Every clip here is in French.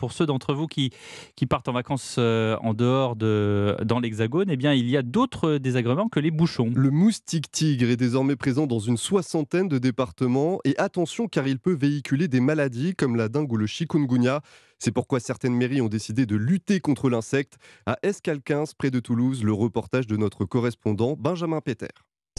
pour ceux d'entre vous qui, qui partent en vacances euh, en dehors de, dans l'Hexagone, eh bien, il y a d'autres euh, désagréments que les bouchons. Le moustique tigre est désormais présent dans une soixantaine de départements et attention car il peut véhiculer des maladies comme la dengue ou le chikungunya. C'est pourquoi certaines mairies ont décidé de lutter contre l'insecte. À Escalquins, près de Toulouse, le reportage de notre correspondant Benjamin Péter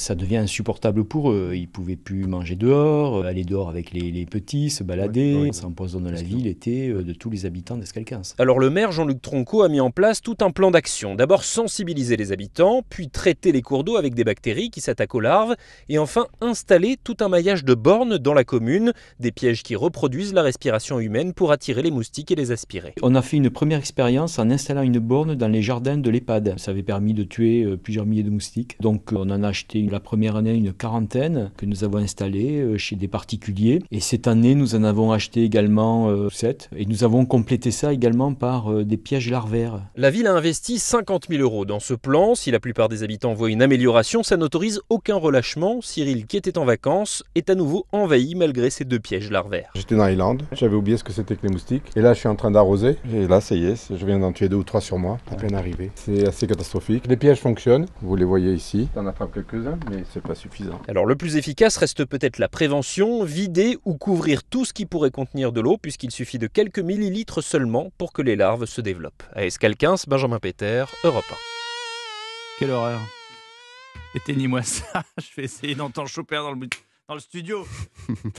ça devient insupportable pour eux. Ils pouvaient plus manger dehors, euh, aller dehors avec les, petits, se balader. Ça la ville l'été, euh, de tous les habitants d'Escalquins. Alors le maire Jean-Luc Tronco a mis en place tout un plan d'action. D'abord sensibiliser les habitants, puis traiter les cours d'eau avec des bactéries qui s'attaquent aux larves, et enfin installer tout un maillage de bornes dans la commune, des pièges qui reproduisent la respiration humaine pour attirer les moustiques et les aspirer. On a fait une première expérience en installant une borne dans les jardins de l'EHPAD. Ça avait permis de tuer euh, plusieurs milliers de moustiques. Donc on en a acheté une la première année une quarantaine que nous avons installées euh, chez des particuliers. Et cette année, nous en avons acheté également 7. Euh, Et nous avons complété ça également par euh, des pièges larvaires. La ville a investi 50 000 euros dans ce plan. Si la plupart des habitants voient une amélioration, ça n'autorise aucun relâchement. Cyril, qui était en vacances, est à nouveau envahi malgré ces deux pièges larvaires. J'étais dans Island, j'avais oublié ce que c'était que les moustiques. Et là, je suis en train d'arroser. Et là, ça y est, je viens d'en tuer deux ou trois sur moi, à peine arrivé. C'est assez catastrophique. Les pièges fonctionnent, vous les voyez ici. en attrape quelques-uns mais c'est pas suffisant. Alors le plus efficace reste peut-être la prévention, vider ou couvrir tout ce qui pourrait contenir de l'eau, puisqu'il suffit de quelques millilitres seulement pour que les larves se développent. À Escal 15, Benjamin Péter, Europe 1. Quelle horreur Éteignez-moi ça, je vais essayer d'entendre choper dans le, dans le studio